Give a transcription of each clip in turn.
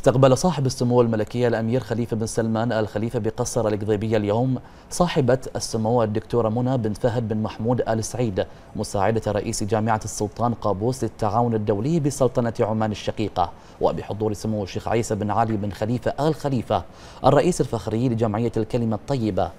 استقبل صاحب السمو الملكية الأمير خليفة بن سلمان آل خليفة بقصر القضيبية اليوم صاحبة السمو الدكتورة منى بنت فهد بن محمود آل سعيد مساعدة رئيس جامعة السلطان قابوس للتعاون الدولي بسلطنة عمان الشقيقة وبحضور سمو الشيخ عيسى بن علي بن خليفة آل خليفة الرئيس الفخري لجمعية الكلمة الطيبة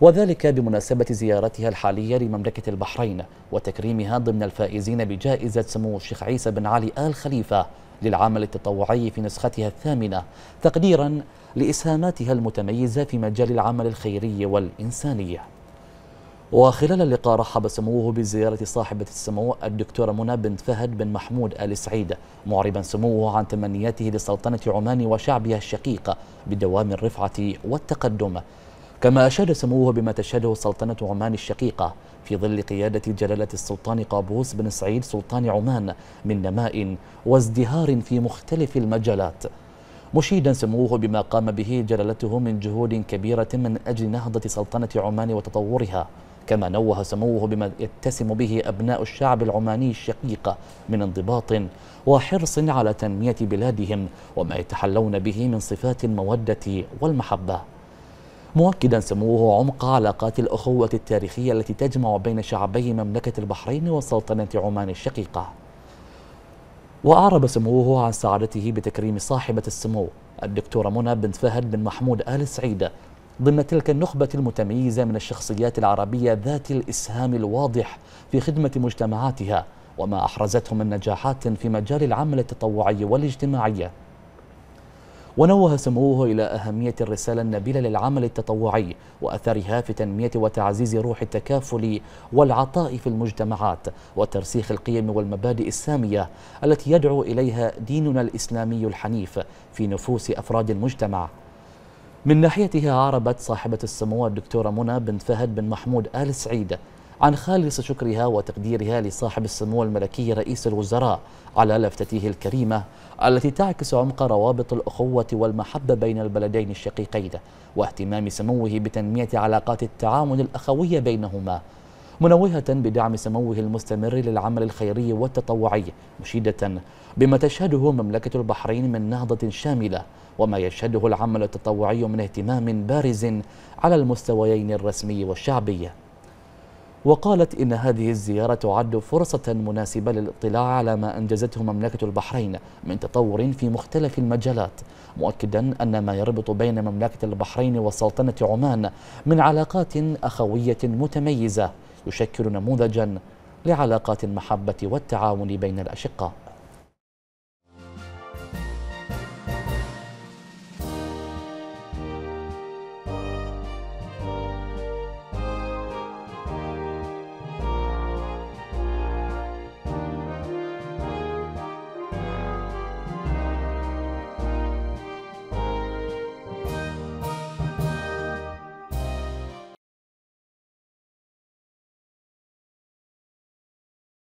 وذلك بمناسبة زيارتها الحالية لمملكة البحرين وتكريمها ضمن الفائزين بجائزة سمو الشيخ عيسى بن علي آل خليفة للعمل التطوعي في نسختها الثامنة تقديرا لإسهاماتها المتميزة في مجال العمل الخيري والإنساني وخلال اللقاء رحب سموه بزيارة صاحبة السمو الدكتورة منى بنت فهد بن محمود آل سعيد معربا سموه عن تمنياته لسلطنة عمان وشعبها الشقيق بدوام الرفعة والتقدم كما أشاد سموه بما تشهده سلطنة عمان الشقيقة في ظل قيادة جلالة السلطان قابوس بن سعيد سلطان عمان من نماء وازدهار في مختلف المجالات مشيدا سموه بما قام به جلالته من جهود كبيرة من أجل نهضة سلطنة عمان وتطورها كما نوه سموه بما يتسم به أبناء الشعب العماني الشقيق من انضباط وحرص على تنمية بلادهم وما يتحلون به من صفات المودة والمحبة مؤكدا سموه عمق علاقات الأخوة التاريخية التي تجمع بين شعبي مملكة البحرين وسلطنة عمان الشقيقة وأعرب سموه عن سعادته بتكريم صاحبة السمو الدكتورة منى بنت فهد بن محمود آل سعيد ضمن تلك النخبة المتميزة من الشخصيات العربية ذات الإسهام الواضح في خدمة مجتمعاتها وما أحرزته من نجاحات في مجال العمل التطوعي والاجتماعي ونوه سموه إلى أهمية الرسالة النبيلة للعمل التطوعي وأثرها في تنمية وتعزيز روح التكافل والعطاء في المجتمعات وترسيخ القيم والمبادئ السامية التي يدعو إليها ديننا الإسلامي الحنيف في نفوس أفراد المجتمع من ناحيتها عربت صاحبة السمو الدكتورة منى بنت فهد بن محمود آل سعيد عن خالص شكرها وتقديرها لصاحب السمو الملكي رئيس الوزراء على لفتته الكريمة التي تعكس عمق روابط الأخوة والمحبة بين البلدين الشقيقين واهتمام سموه بتنمية علاقات التعاون الأخوية بينهما منوهة بدعم سموه المستمر للعمل الخيري والتطوعي مشيدة بما تشهده مملكة البحرين من نهضة شاملة وما يشهده العمل التطوعي من اهتمام بارز على المستويين الرسمي والشعبي وقالت إن هذه الزيارة تعد فرصة مناسبة للاطلاع على ما أنجزته مملكة البحرين من تطور في مختلف المجالات مؤكدا أن ما يربط بين مملكة البحرين وسلطنة عمان من علاقات أخوية متميزة يشكل نموذجا لعلاقات المحبة والتعاون بين الأشقاء